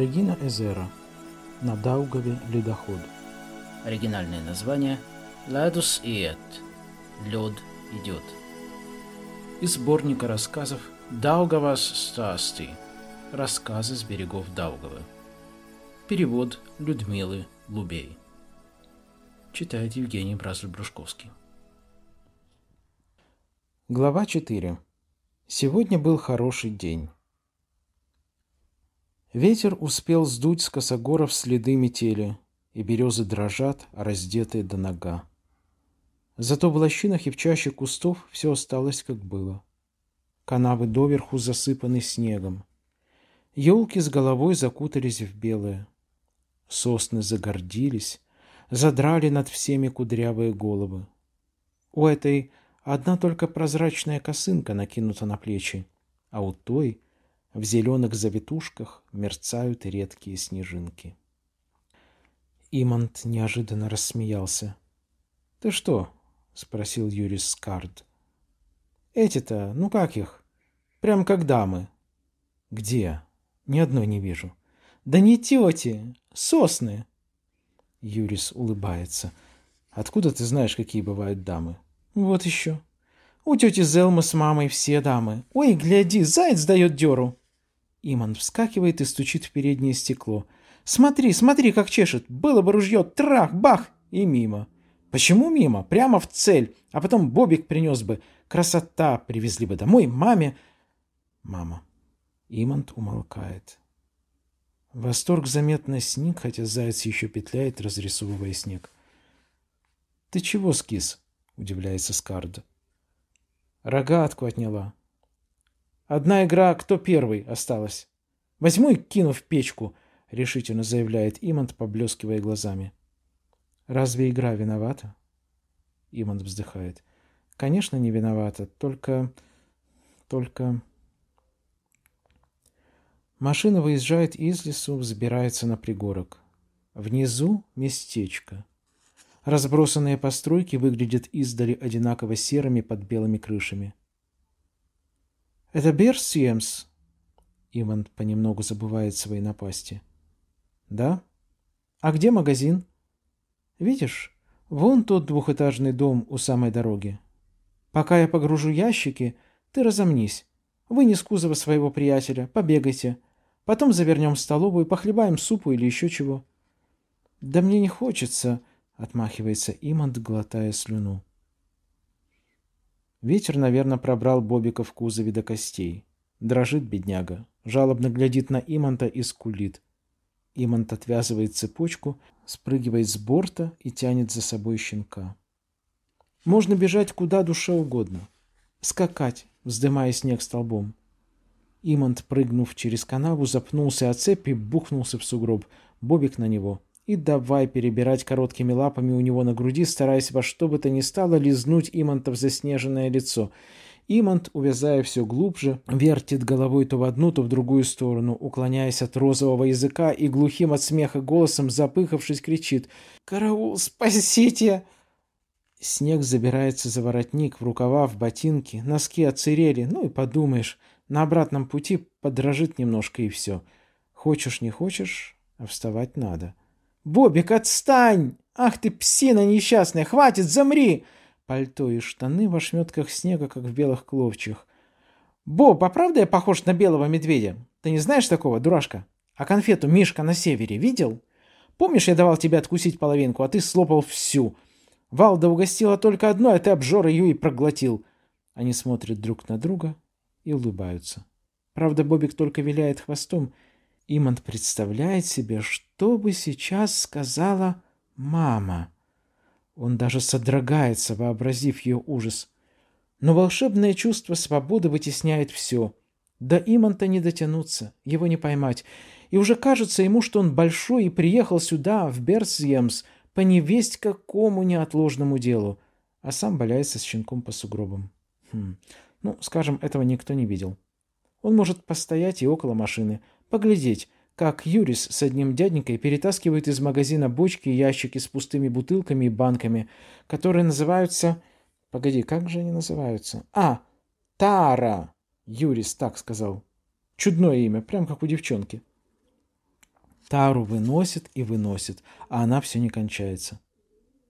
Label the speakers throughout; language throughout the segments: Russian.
Speaker 1: Регина Эзера на Даугаве ледоход. Оригинальное название «Ладус иет» – «Лед идет». Из сборника рассказов «Даугавас Стасти» – «Рассказы с берегов Даугавы». Перевод Людмилы Лубей. Читает Евгений Бразль-Брушковский. Глава 4. Сегодня был хороший день. Ветер успел сдуть с косогоров следы метели, и березы дрожат, а раздетые до нога. Зато в лощинах и в чаще кустов все осталось, как было. Канавы доверху засыпаны снегом. Елки с головой закутались в белое. Сосны загордились, задрали над всеми кудрявые головы. У этой одна только прозрачная косынка накинута на плечи, а у той — в зеленых завитушках мерцают редкие снежинки. Имант неожиданно рассмеялся. «Ты что?» — спросил Юрис Скард. «Эти-то, ну как их? Прям как дамы». «Где? Ни одной не вижу». «Да не тети, сосны». Юрис улыбается. «Откуда ты знаешь, какие бывают дамы?» «Вот еще. У тети Зелмы с мамой все дамы. Ой, гляди, заяц дает деру». Иман вскакивает и стучит в переднее стекло. «Смотри, смотри, как чешет! Было бы ружье! Трах! Бах!» И мимо. «Почему мимо? Прямо в цель! А потом Бобик принес бы! Красота! Привезли бы домой маме!» «Мама!» Имант умолкает. Восторг заметно сник, хотя заяц еще петляет, разрисовывая снег. «Ты чего, скис?» — удивляется Скард. «Рогатку отняла», Одна игра «Кто первый?» осталась. «Возьму и кину в печку», — решительно заявляет Имант, поблескивая глазами. «Разве игра виновата?» Имант вздыхает. «Конечно, не виновата, только... только...» Машина выезжает из лесу, взбирается на пригорок. Внизу местечко. Разбросанные постройки выглядят издали одинаково серыми под белыми крышами. «Это Берсиемс!» Иван понемногу забывает свои напасти. «Да? А где магазин?» «Видишь, вон тот двухэтажный дом у самой дороги. Пока я погружу ящики, ты разомнись. Вынес кузова своего приятеля, побегайте. Потом завернем в столовую, похлебаем супу или еще чего». «Да мне не хочется», — отмахивается Имант, глотая слюну. Ветер, наверное, пробрал Бобика в кузове до костей. Дрожит бедняга, жалобно глядит на Иманта и скулит. Имант отвязывает цепочку, спрыгивает с борта и тянет за собой щенка. Можно бежать куда душе угодно. Скакать, вздымая снег столбом. Имант, прыгнув через канаву, запнулся о цепи, бухнулся в сугроб. Бобик на него — и давай перебирать короткими лапами у него на груди, стараясь во что бы то ни стало лизнуть Имантов заснеженное лицо. Имант, увязая все глубже, вертит головой то в одну, то в другую сторону, уклоняясь от розового языка и глухим от смеха голосом, запыхавшись, кричит «Караул, спасите!» Снег забирается за воротник, в рукава, в ботинки, носки оцерели. ну и подумаешь, на обратном пути подражит немножко и все. Хочешь, не хочешь, а вставать надо. «Бобик, отстань! Ах ты, псина несчастная! Хватит, замри!» Пальто и штаны в ошметках снега, как в белых кловчих. «Боб, а правда я похож на белого медведя? Ты не знаешь такого, дурашка? А конфету Мишка на севере видел? Помнишь, я давал тебе откусить половинку, а ты слопал всю? Валда угостила только одну, а ты обжор ее и проглотил». Они смотрят друг на друга и улыбаются. Правда, Бобик только виляет хвостом. Имант представляет себе, что что бы сейчас сказала мама? Он даже содрогается, вообразив ее ужас. Но волшебное чувство свободы вытесняет все. Да До Иманта не дотянуться, его не поймать. И уже кажется ему, что он большой и приехал сюда, в Берсьемс, по невесть какому неотложному делу, а сам валяется с щенком по сугробам. Хм. Ну, скажем, этого никто не видел. Он может постоять и около машины, поглядеть, как Юрис с одним дяденькой перетаскивает из магазина бочки и ящики с пустыми бутылками и банками, которые называются... Погоди, как же они называются? А, Тара! Юрис так сказал. Чудное имя, прям как у девчонки. Тару выносит и выносит, а она все не кончается.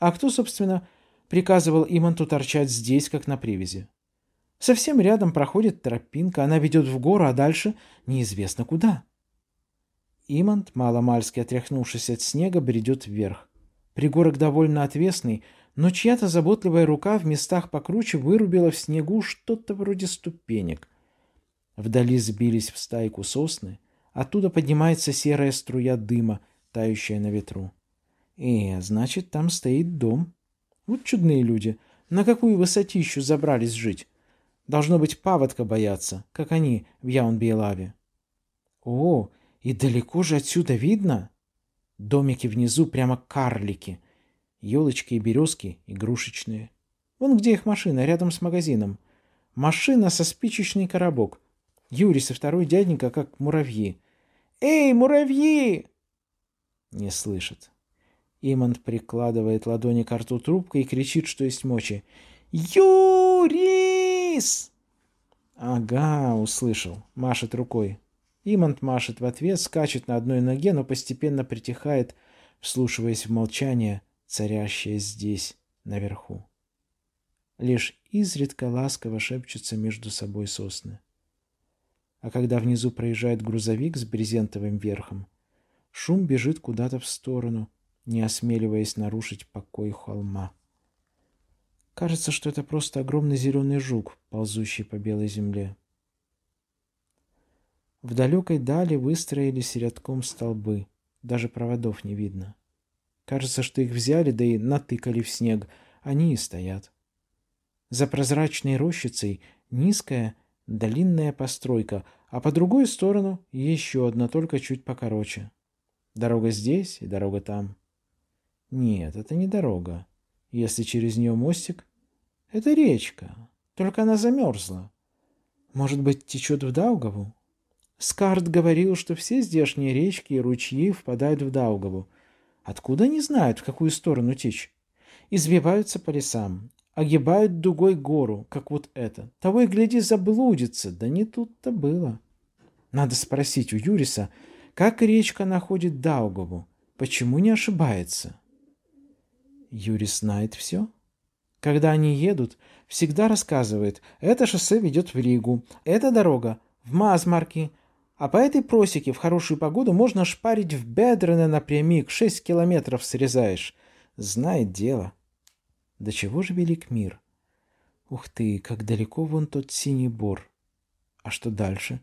Speaker 1: А кто, собственно, приказывал Иманту торчать здесь, как на привязи? Совсем рядом проходит тропинка, она ведет в гору, а дальше неизвестно куда. Имант, маломальски отряхнувшись от снега, бредет вверх. Пригорок довольно отвесный, но чья-то заботливая рука в местах покруче вырубила в снегу что-то вроде ступенек. Вдали сбились в стайку сосны, оттуда поднимается серая струя дыма, тающая на ветру. «Э, значит, там стоит дом. Вот чудные люди. На какую высотищу забрались жить? Должно быть, паводка боятся, как они в Яунбейлаве». «О, и далеко же отсюда видно? Домики внизу прямо карлики. Елочки и березки игрушечные. Вон где их машина, рядом с магазином. Машина со спичечный коробок. Юрий со второй дяденька как муравьи. «Эй, муравьи!» Не слышит. Имант прикладывает ладони к рту трубкой и кричит, что есть мочи. «Юрис!» «Ага», — услышал, машет рукой. Имант машет в ответ, скачет на одной ноге, но постепенно притихает, вслушиваясь в молчание, царящее здесь, наверху. Лишь изредка ласково шепчутся между собой сосны. А когда внизу проезжает грузовик с брезентовым верхом, шум бежит куда-то в сторону, не осмеливаясь нарушить покой холма. Кажется, что это просто огромный зеленый жук, ползущий по белой земле. В далекой дали выстроились рядком столбы. Даже проводов не видно. Кажется, что их взяли, да и натыкали в снег. Они и стоят. За прозрачной рощицей низкая, долинная постройка, а по другую сторону еще одна, только чуть покороче. Дорога здесь и дорога там. Нет, это не дорога. Если через нее мостик, это речка, только она замерзла. Может быть, течет в Даугаву? Скарт говорил, что все здешние речки и ручьи впадают в Даугаву. Откуда они знают, в какую сторону течь? извиваются по лесам, огибают дугой гору, как вот это. Того и гляди, заблудится. Да не тут-то было. Надо спросить у Юриса, как речка находит Даугаву, почему не ошибается. Юрис знает все. Когда они едут, всегда рассказывает, это шоссе ведет в Ригу, эта дорога в Мазмарки, а по этой просеке в хорошую погоду можно шпарить в Бедрена напрямик, 6 километров срезаешь. Знает дело. До чего же велик мир? Ух ты, как далеко вон тот синий бор. А что дальше?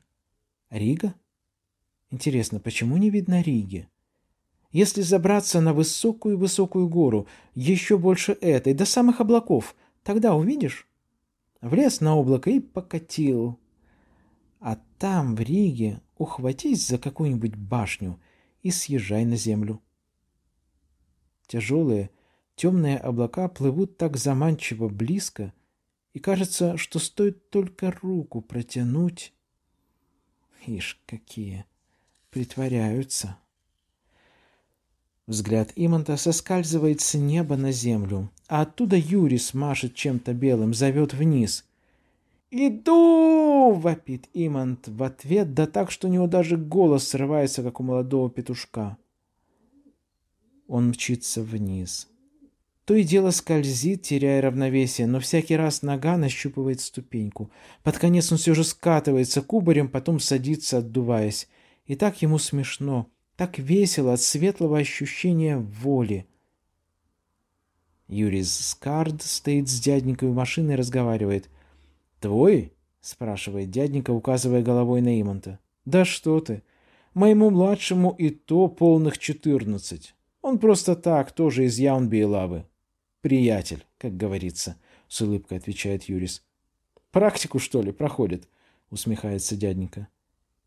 Speaker 1: Рига? Интересно, почему не видно Риги? Если забраться на высокую-высокую гору, еще больше этой, до самых облаков, тогда увидишь? Влез на облако и покатил. А там, в Риге, ухватись за какую-нибудь башню и съезжай на землю. Тяжелые, темные облака плывут так заманчиво близко, и кажется, что стоит только руку протянуть. Ишь, какие! Притворяются. Взгляд Иманта соскальзывает с неба на землю, а оттуда Юрис машет чем-то белым, зовет вниз. «Иду!» — вопит Имант в ответ, да так, что у него даже голос срывается, как у молодого петушка. Он мчится вниз. То и дело скользит, теряя равновесие, но всякий раз нога нащупывает ступеньку. Под конец он все же скатывается кубарем, потом садится, отдуваясь. И так ему смешно, так весело от светлого ощущения воли. Юрий Скард стоит с дяденькой у машины и разговаривает — «Твой?» — спрашивает дяденька, указывая головой на Имонта. «Да что ты! Моему младшему и то полных четырнадцать. Он просто так, тоже из Яунби и Лавы. Приятель, как говорится», — с улыбкой отвечает Юрис. «Практику, что ли, проходит?» — усмехается дяденька.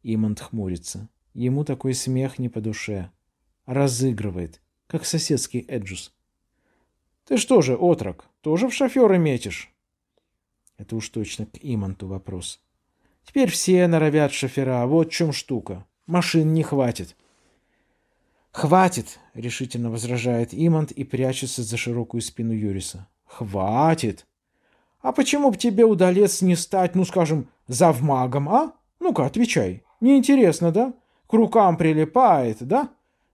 Speaker 1: Имонт хмурится. Ему такой смех не по душе. Разыгрывает, как соседский Эджус. «Ты что же, отрок, тоже в шоферы метишь?» Это уж точно к Иманту вопрос. Теперь все норовят шофера, вот в чем штука. Машин не хватит. «Хватит!» — решительно возражает Имант и прячется за широкую спину Юриса. «Хватит! А почему бы тебе, удалец, не стать, ну, скажем, завмагом, а? Ну-ка, отвечай. Неинтересно, да? К рукам прилипает, да?»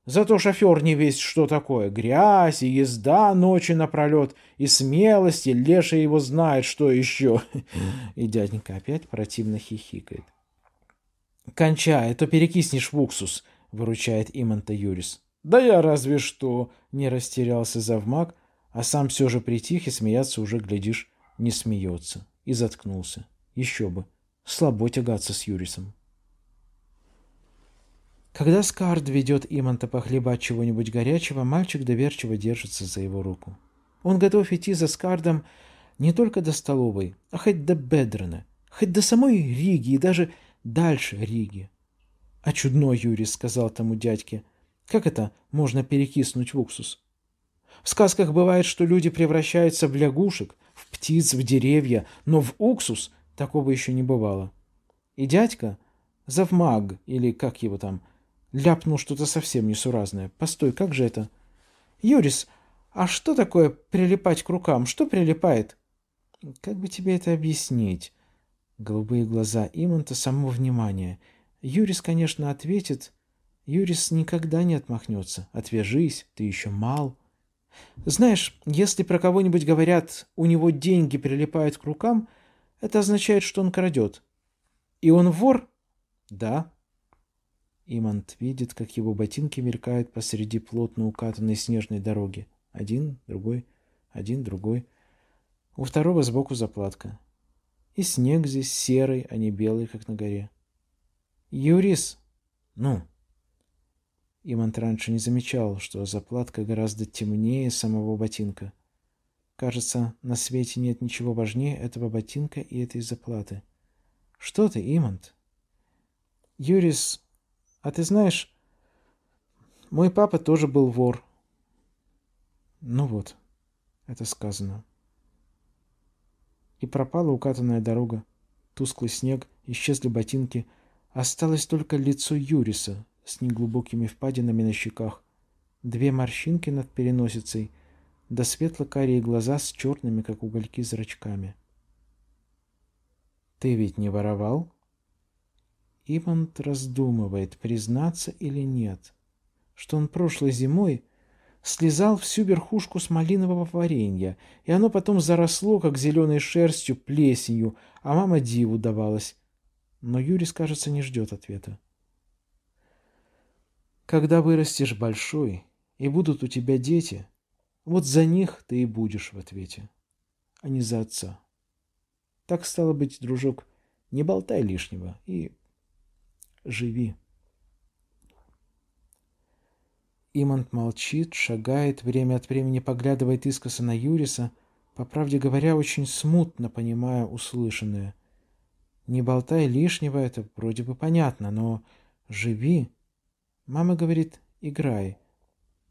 Speaker 1: Зато шофер не весь что такое. Грязь и езда ночи напролет, и смелость, и леша его знает, что еще. И дяденька опять противно хихикает. «Кончай, а то перекиснешь в уксус», — выручает Иманта Юрис. «Да я разве что!» — не растерялся завмак, а сам все же притих и смеяться уже, глядишь, не смеется. И заткнулся. Еще бы. Слабо тягаться с Юрисом. Когда Скард ведет Иманта похлебать чего-нибудь горячего, мальчик доверчиво держится за его руку. Он готов идти за Скардом не только до столовой, а хоть до Бедрена, хоть до самой Риги и даже дальше Риги. — А чудно, Юрий, — сказал тому дядьке, — как это можно перекиснуть в уксус? В сказках бывает, что люди превращаются в лягушек, в птиц, в деревья, но в уксус такого еще не бывало. И дядька, завмаг, или как его там, Ляпнул что-то совсем несуразное. Постой, как же это? Юрис, а что такое прилипать к рукам? Что прилипает? Как бы тебе это объяснить? Голубые глаза Имонта само внимание. Юрис, конечно, ответит. Юрис никогда не отмахнется. Отвяжись, ты еще мал. Знаешь, если про кого-нибудь говорят, у него деньги прилипают к рукам, это означает, что он крадет. И он вор? Да, Имант видит, как его ботинки мелькают посреди плотно укатанной снежной дороги. Один, другой, один, другой. У второго сбоку заплатка. И снег здесь серый, а не белый, как на горе. «Юрис!» «Ну?» Имант раньше не замечал, что заплатка гораздо темнее самого ботинка. Кажется, на свете нет ничего важнее этого ботинка и этой заплаты. «Что ты, Имант?» Юрис а ты знаешь, мой папа тоже был вор. Ну вот, это сказано. И пропала укатанная дорога, тусклый снег, исчезли ботинки. Осталось только лицо Юриса с неглубокими впадинами на щеках, две морщинки над переносицей, да светло-карие глаза с черными, как угольки, зрачками. «Ты ведь не воровал?» Ивант раздумывает, признаться или нет, что он прошлой зимой слезал всю верхушку с малинового варенья, и оно потом заросло, как зеленой шерстью, плесенью, а мама диву давалась. Но Юрис, кажется, не ждет ответа. Когда вырастешь большой, и будут у тебя дети, вот за них ты и будешь в ответе, а не за отца. Так стало быть, дружок, не болтай лишнего и живи. Имант молчит, шагает, время от времени поглядывает искоса на Юриса, по правде говоря, очень смутно понимая услышанное. Не болтай лишнего, это вроде бы понятно, но живи. Мама говорит, играй.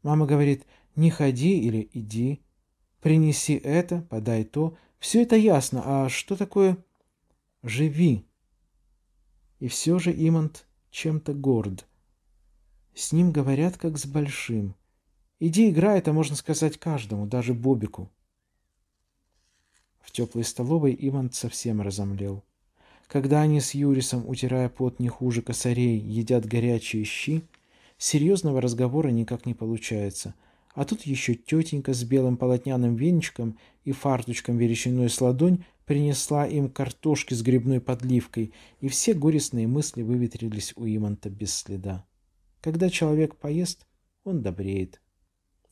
Speaker 1: Мама говорит, не ходи или иди. Принеси это, подай то. Все это ясно, а что такое живи? И все же Имант чем-то горд. С ним говорят, как с большим. Иди играй, это можно сказать каждому, даже Бобику. В теплой столовой Имант совсем разомлел. Когда они с Юрисом, утирая пот не хуже косарей, едят горячие щи, серьезного разговора никак не получается – а тут еще тетенька с белым полотняным венчиком и фарточком величиной с ладонь принесла им картошки с грибной подливкой, и все горестные мысли выветрились у Иманта без следа. Когда человек поест, он добреет.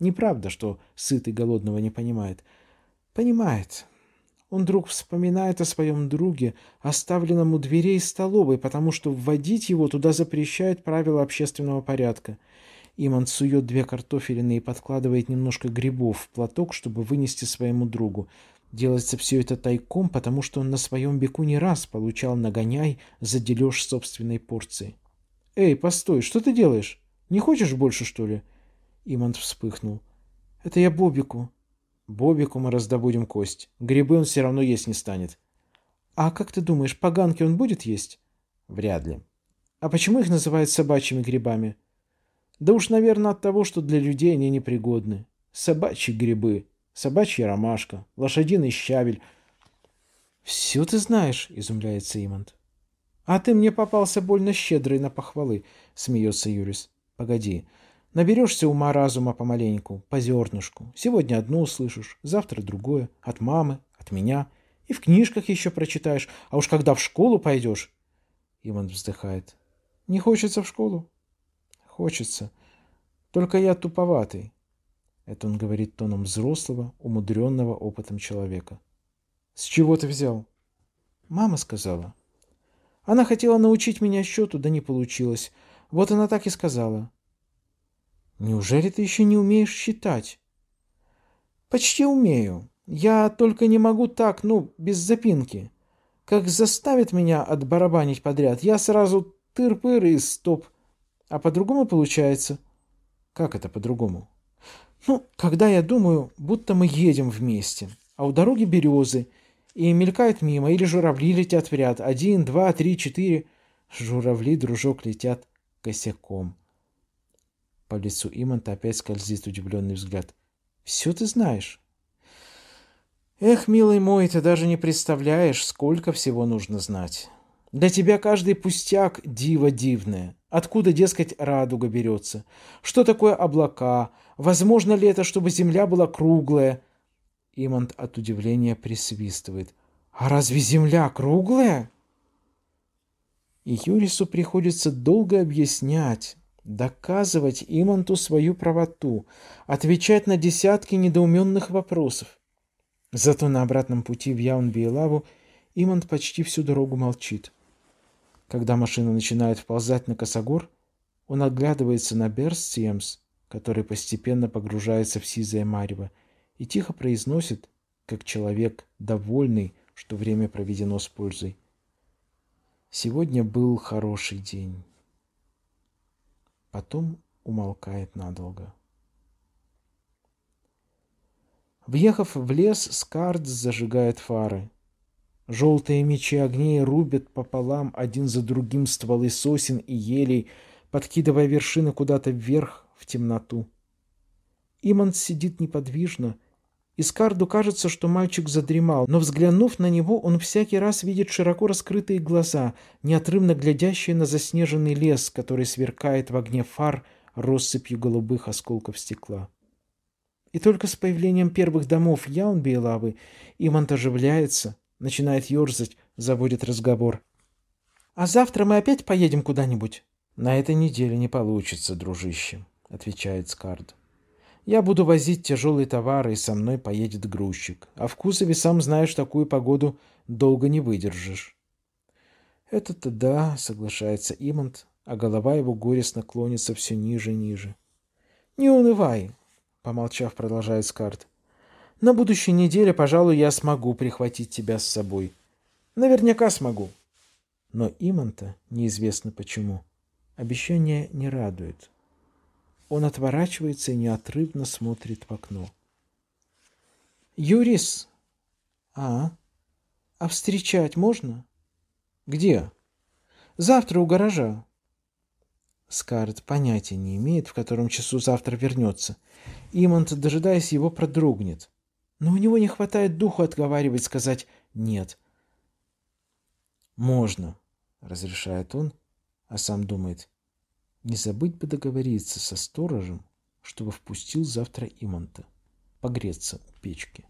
Speaker 1: Неправда, что сытый голодного не понимает. Понимает. Он вдруг вспоминает о своем друге, оставленном у дверей столовой, потому что вводить его туда запрещают правила общественного порядка — Иман сует две картофелины и подкладывает немножко грибов в платок, чтобы вынести своему другу. Делается все это тайком, потому что он на своем веку не раз получал нагоняй за дележ собственной порции. «Эй, постой, что ты делаешь? Не хочешь больше, что ли?» Иман вспыхнул. «Это я Бобику». «Бобику мы раздобудем кость. Грибы он все равно есть не станет». «А как ты думаешь, поганки он будет есть?» «Вряд ли». «А почему их называют собачьими грибами?» Да уж, наверное, от того, что для людей они непригодны. Собачьи грибы, собачья ромашка, лошадиный щавель. «Все ты знаешь», — изумляется Имонт. «А ты мне попался больно щедрый на похвалы», — смеется Юрис. «Погоди, наберешься ума-разума помаленьку, по зернышку. Сегодня одно услышишь, завтра другое, от мамы, от меня. И в книжках еще прочитаешь, а уж когда в школу пойдешь...» Имонт вздыхает. «Не хочется в школу, Хочется. Только я туповатый. Это он говорит тоном взрослого, умудренного опытом человека. С чего ты взял? Мама сказала. Она хотела научить меня счету, да не получилось. Вот она так и сказала. Неужели ты еще не умеешь считать? Почти умею. Я только не могу так, ну, без запинки. Как заставит меня отбарабанить подряд, я сразу тыр-пыр и стоп. А по-другому получается. Как это по-другому? Ну, когда я думаю, будто мы едем вместе, а у дороги березы, и мелькают мимо, или журавли летят в ряд. Один, два, три, четыре. Журавли, дружок, летят косяком. По лицу Имонта опять скользит удивленный взгляд. «Все ты знаешь». «Эх, милый мой, ты даже не представляешь, сколько всего нужно знать». Для тебя каждый пустяк – диво дивное. Откуда, дескать, радуга берется? Что такое облака? Возможно ли это, чтобы земля была круглая? Имант от удивления присвистывает. А разве земля круглая? И Юрису приходится долго объяснять, доказывать Иманту свою правоту, отвечать на десятки недоуменных вопросов. Зато на обратном пути в Яунбиелаву Имант почти всю дорогу молчит. Когда машина начинает вползать на косогор, он оглядывается на Берстемс, который постепенно погружается в сизое марево, и тихо произносит, как человек, довольный, что время проведено с пользой. Сегодня был хороший день. Потом умолкает надолго. Въехав в лес, Скардс зажигает фары – Желтые мечи огней рубят пополам один за другим стволы сосен и елей, подкидывая вершины куда-то вверх в темноту. Иман сидит неподвижно, и Скарду кажется, что мальчик задремал, но взглянув на него, он всякий раз видит широко раскрытые глаза, неотрывно глядящие на заснеженный лес, который сверкает в огне фар россыпью голубых осколков стекла. И только с появлением первых домов Яунбейлавы Имант оживляется, Начинает ерзать, заводит разговор. «А завтра мы опять поедем куда-нибудь?» «На этой неделе не получится, дружище», — отвечает Скард. «Я буду возить тяжелые товары, и со мной поедет грузчик. А в Кузове, сам знаешь, такую погоду долго не выдержишь». «Это-то да», — соглашается Имант, а голова его горестно клонится все ниже и ниже. «Не унывай», — помолчав, продолжает Скард. На будущей неделе, пожалуй, я смогу прихватить тебя с собой. Наверняка смогу. Но Иманта, неизвестно почему, обещание не радует. Он отворачивается и неотрывно смотрит в окно. «Юрис!» «А? А встречать можно?» «Где?» «Завтра у гаража». Скарлетт понятия не имеет, в котором часу завтра вернется. Имант, дожидаясь его, продрогнет. Но у него не хватает духу отговаривать, сказать «нет». «Можно», — разрешает он, а сам думает. «Не забыть бы договориться со сторожем, чтобы впустил завтра Имонта. Погреться у печки».